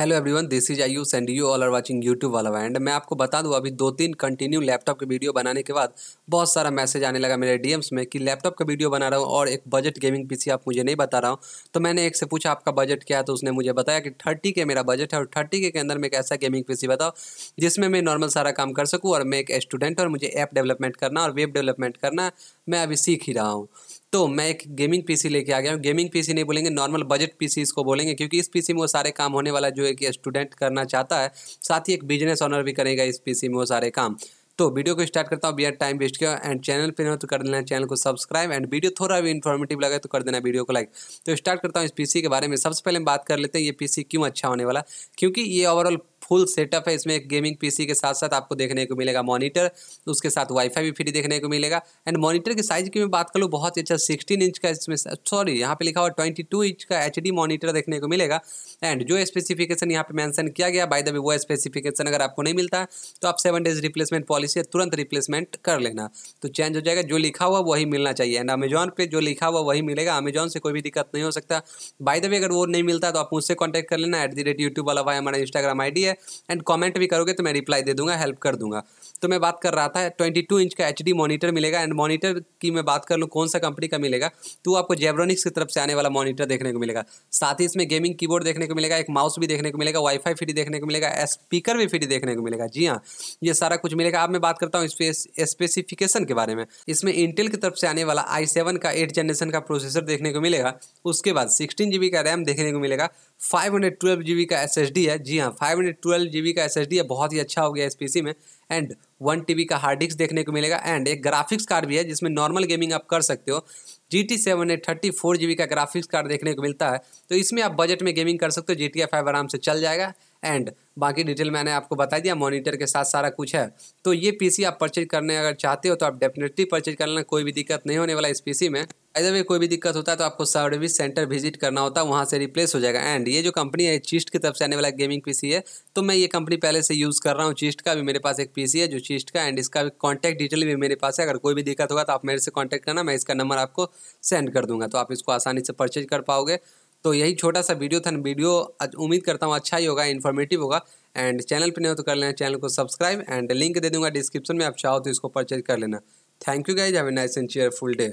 hello everyone this is I you send you all are watching YouTube वाला and मैं आपको बता दूं अभी दो तीन कंटिन्यू लैपटॉप के वीडियो बनाने के बाद बहुत सारा मैसेज आने लगा मेरे डीएम्स में कि लैपटॉप का वीडियो बना रहा हूं और एक बजट गेमिंग पीसी आप मुझे नहीं बता रहा हूं तो मैंने एक से पूछा आपका बजट क्या है तो उसने मुझे बताया कि थर्टी के मेरा बजट है और थर्टी के, के अंदर मैं एक ऐसा गेमिंग पी बताओ जिसमें मैं नॉर्मल सारा काम कर सकूँ और मैं एक स्टूडेंट और मुझे ऐप डेवलपमेंट करना और वेब डेवलपमेंट करना मैं अभी सीख ही रहा हूँ तो मैं एक गेमिंग पीसी लेके आ गया हूँ गेमिंग पीसी नहीं बोलेंगे नॉर्मल बजट पीसी इसको बोलेंगे क्योंकि इस पीसी में वो सारे काम होने वाला जो है कि स्टूडेंट करना चाहता है साथ ही एक बिजनेस ऑनर भी करेगा इस पीसी में वो सारे काम तो वीडियो को स्टार्ट करता हूँ बियर टाइम वेस्ट किया एंड चैनल पर न तो कर देना चैनल को सब्सक्राइब एंड वीडियो थोड़ा भी इन्फॉर्मेटिव लगे तो कर देना वीडियो को लाइक तो स्टार्ट करता हूँ इस पीसी के बारे में सबसे पहले हम बात कर लेते हैं ये पीसी क्यों अच्छा होने वाला क्योंकि ये ओवरऑल फुल सेटअप है इसमें एक गेमिंग पीसी के साथ साथ आपको देखने को मिलेगा मॉनिटर उसके साथ वाईफाई भी फ्री देखने को मिलेगा एंड मॉनिटर की साइज़ की मैं बात कर लूँ बहुत ही अच्छा सिक्सटीन इंच का इसमें सॉरी यहाँ पे लिखा हुआ ट्वेंटी टू इंच का एच डी मॉनिटर देखने को मिलेगा एंड जो स्पेसिफिकेशन यहाँ पे मैंसन किया गया बाय द वे वो स्पेसिफिकेशन अगर आपको नहीं मिलता है तो आप सेवन डेज रिप्लेसमेंट पॉलिसी है तुरंत रिप्लेसमेंट कर लेना तो चेंज हो जाएगा जो लिखा हुआ वही मिलना चाहिए एंड अमेजॉन पे जो लिखा हुआ वही मिलेगा अमेजॉन से कोई भी दिक्कत नहीं हो सकता बाय द वे अगर वो नहीं मिलता तो आप मुझसे कॉन्टैक्ट कर लेना एट द रेट यूट्यूब वाला भाई हमारा इंस्टाग्राम आई है एंड कमेंट भी करोगे तो मैं रिप्लाई दे दूंगा हेल्प कर दूंगा तो मैं बात कर रहा था 22 इंच का एच मॉनिटर मिलेगा एंड मॉनिटर की मैं बात कर लूँ कौन सा कंपनी का मिलेगा तो आपको जेब्रोनिक्स की तरफ से आने वाला मॉनिटर देखने को मिलेगा साथ ही इसमें गेमिंग कीबोर्ड देखने को मिलेगा एक माउस भी देखने को मिलेगा वाईफाई फ्री देखने को मिलेगा स्पीकर भी फ्री देखने को मिलेगा जी हाँ ये सारा कुछ मिलेगा अब मैं बात करता हूँ स्पेसिफिकेशन के बारे में इसमें इंटेल की तरफ से आने वाला आई सेवन का एट जनरेशन का प्रोसेसर देखने को मिलेगा उसके बाद सिक्सटीन जी का रैम देखने को मिलेगा five hundred twelve G B का एस एस डी है जी हाँ five hundred twelve G B का एस एस डी है बहुत ही अच्छा हो गया एस पी सी में एंड वन टी बी का हार्ड डिस्क देखने को मिलेगा एंड एक ग्राफिक्स कार्ड भी है जिसमें नॉर्मल गेमिंग आप कर सकते हो G T seven eight thirty four G B का ग्राफिक्स कार्ड देखने को मिलता है तो इसमें आप बजट में गेमिंग कर सकते हो जी टी फाइव आराम से चल जाएगा एंड बाकी डिटेल मैंने आपको बता दिया मॉनिटर के साथ सारा कुछ है तो ये पीसी आप परचेज करने अगर चाहते हो तो आप डेफिनेटली परचेज कर लेना कोई भी दिक्कत नहीं होने वाला इस पीसी में इधर भी कोई भी दिक्कत होता है तो आपको सर्विस सेंटर विजिट करना होता है वहाँ से रिप्लेस हो जाएगा एंड ये जो कंपनी है चीस्ट की तरफ से आने वाला गेमिंग पीसी है तो मैं ये कंपनी पहले से यूज़ कर रहा हूँ चीस्ट का भी मेरे पास एक पीसी है जो चीस्ट का एंड इसका भी कॉन्टैक्ट डिटेल भी मेरे पास है अगर कोई भी दिक्कत होगा तो आप मेरे से कॉन्टैक्ट करना मैं इसका नंबर आपको सेंड कर दूँगा तो आप इसको आसानी से परचेज कर पाओगे तो यही छोटा सा वीडियो था वीडियो उम्मीद करता हूँ अच्छा ही होगा इन्फॉर्मेटिव होगा एंड चैनल पर नहीं हो तो कर लेना चैनल को सब्सक्राइब एंड लिंक दे दूँगा डिस्क्रिप्शन में आप चाहो तो इसको परचेज कर लेना thank you guys have a nice and cheerful day